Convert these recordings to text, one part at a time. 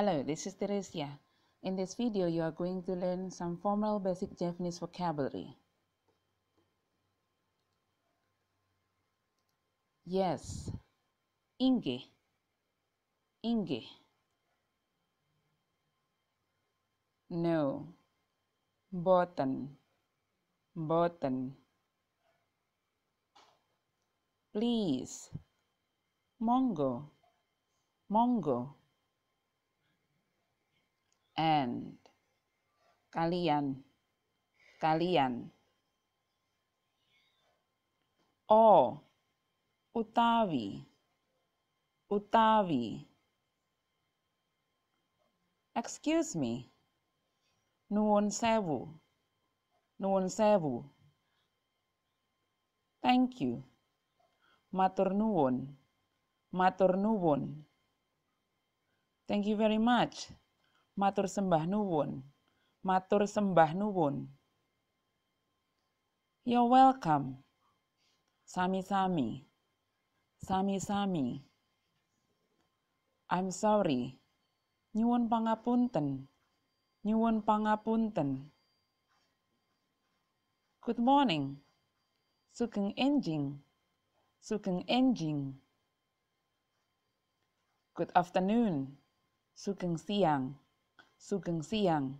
Hello, this is Teresia. In this video, you are going to learn some formal basic Japanese vocabulary. Yes. Inge. Inge. No. Button. Button. Please. Mongo. Mongo. and kalian kalian o utawi utawi excuse me nuwun sewu nuwun sewu thank you matur nuwun matur nuwun thank you very much Matur sembah nuwun. Matur sembah nuwun. You're welcome. Sami-sami. Sami-sami. I'm sorry. Nyuwun pangapunten. Nyuwun pangapunten. Good morning. Sugeng enjing. Sugeng enjing. Good afternoon. Sugeng siang. sugeng siang.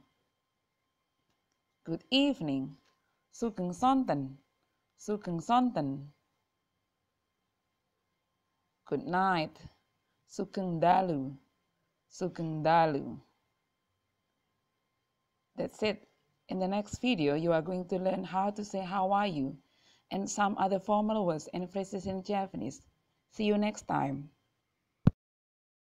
Good evening, sugeng sonten, sugeng sonten. Good night, sugeng dalu, sugeng dalu. That's it. In the next video, you are going to learn how to say how are you and some other formal words and phrases in Japanese. See you next time.